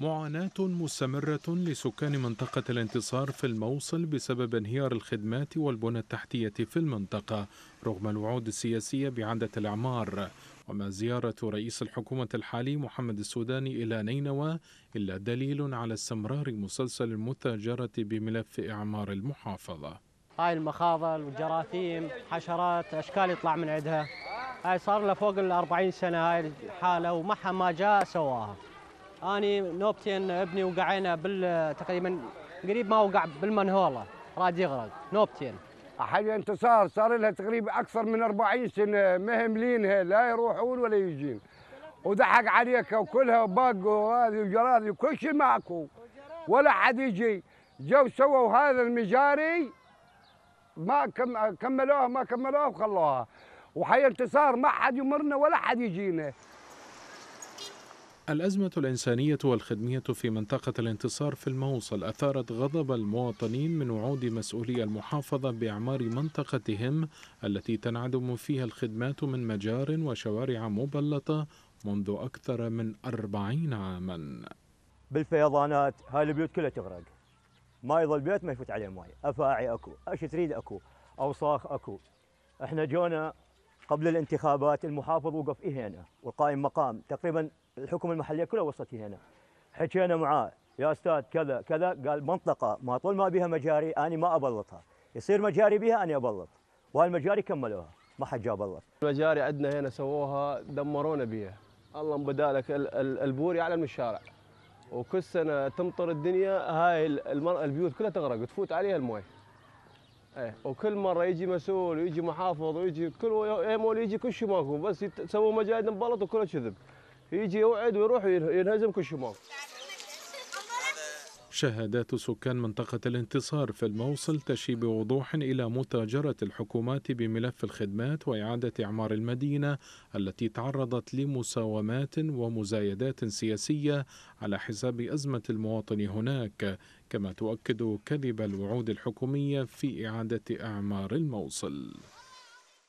معاناة مستمرة لسكان منطقة الانتصار في الموصل بسبب انهيار الخدمات والبنى التحتية في المنطقة رغم الوعود السياسية بإعادة الإعمار وما زيارة رئيس الحكومة الحالي محمد السوداني إلى نينوى إلا دليل على استمرار مسلسل المتاجرة بملف إعمار المحافظة هاي المخاضة والجراثيم حشرات أشكال يطلع من عندها هاي صار لها فوق ال 40 سنة هاي الحالة ومحا ما جاء سواها اني نوبتين ابني وقعينا بال تقريبا قريب ما وقع بالمنهوله راد يغرق نوبتين حاجه انتصار صار لها تقريبا اكثر من 40 سنه مهملينها لا يروحون ولا يجين وضحك عليك وكلها باق وهذه وجراذي وكل شيء ماكو ولا حد يجي جو سووا هذا المجاري ما كملوها ما كملوها وخلوها وحي انتصار ما حد يمرنا ولا حد يجينا الأزمة الإنسانية والخدمية في منطقة الانتصار في الموصل أثارت غضب المواطنين من وعود مسؤولي المحافظة بإعمار منطقتهم التي تنعدم فيها الخدمات من مجار وشوارع مبلطة منذ أكثر من أربعين عاما بالفيضانات هاي البيوت كلها تغرق ما يظل بيت ما يفوت عليه ماي أفاعي أكو أش تريد أكو أوساخ أكو احنا جونا قبل الانتخابات المحافظ وقف هنا والقائم مقام تقريبا الحكومه المحليه كلها وصلتني هنا حكينا معاه يا استاذ كذا كذا قال منطقه ما طول ما بها مجاري انا ما ابلطها يصير مجاري بها انا ابلط وهالمجاري كملوها ما حد جاب الله المجاري عندنا هنا سووها دمرونا بها الله مبدالك البوري على من الشارع وكل سنه تمطر الدنيا هاي البيوت كلها تغرق تفوت عليها الماي ايه وكل مره يجي مسؤول ويجي محافظ ويجي كل يوم يجي كل شيء ماكو بس يسووا مجاري مبلط وكله كذب يجي يوعد ويروح ينهزم كل شمال شهادات سكان منطقة الانتصار في الموصل تشي بوضوح إلى متاجرة الحكومات بملف الخدمات وإعادة إعمار المدينة التي تعرضت لمساومات ومزايدات سياسية على حساب أزمة المواطن هناك كما تؤكد كذب الوعود الحكومية في إعادة أعمار الموصل